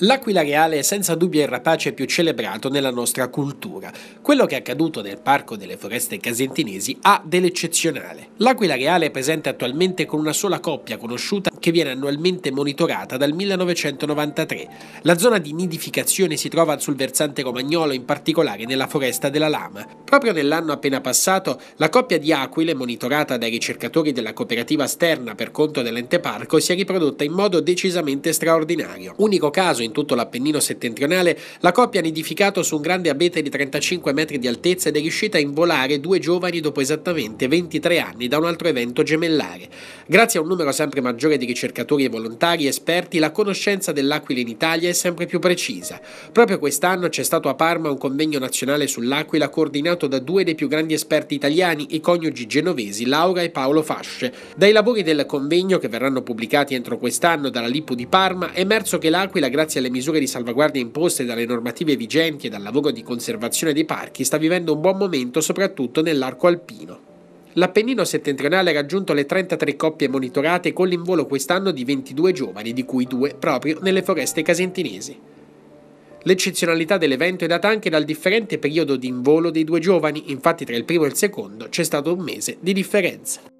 L'Aquila Reale è senza dubbio il rapace più celebrato nella nostra cultura. Quello che è accaduto nel Parco delle Foreste Casentinesi ha dell'eccezionale. L'Aquila Reale è presente attualmente con una sola coppia conosciuta che viene annualmente monitorata dal 1993. La zona di nidificazione si trova sul versante romagnolo, in particolare nella foresta della Lama. Proprio nell'anno appena passato, la coppia di aquile, monitorata dai ricercatori della cooperativa Sterna per conto dell'ente parco, si è riprodotta in modo decisamente straordinario. Unico caso in tutto l'Appennino settentrionale, la coppia ha nidificato su un grande abete di 35 metri di altezza ed è riuscita a involare due giovani dopo esattamente 23 anni da un altro evento gemellare. Grazie a un numero sempre maggiore di ricercatori e volontari esperti, la conoscenza dell'Aquila in Italia è sempre più precisa. Proprio quest'anno c'è stato a Parma un convegno nazionale sull'Aquila coordinato da due dei più grandi esperti italiani, i coniugi genovesi Laura e Paolo Fasce. Dai lavori del convegno, che verranno pubblicati entro quest'anno dalla Lippo di Parma, è emerso che l'Aquila, grazie grazie alle misure di salvaguardia imposte dalle normative vigenti e dal lavoro di conservazione dei parchi, sta vivendo un buon momento soprattutto nell'arco alpino. L'Appennino settentrionale ha raggiunto le 33 coppie monitorate con l'involo quest'anno di 22 giovani, di cui due proprio nelle foreste casentinesi. L'eccezionalità dell'evento è data anche dal differente periodo di involo dei due giovani, infatti tra il primo e il secondo c'è stato un mese di differenza.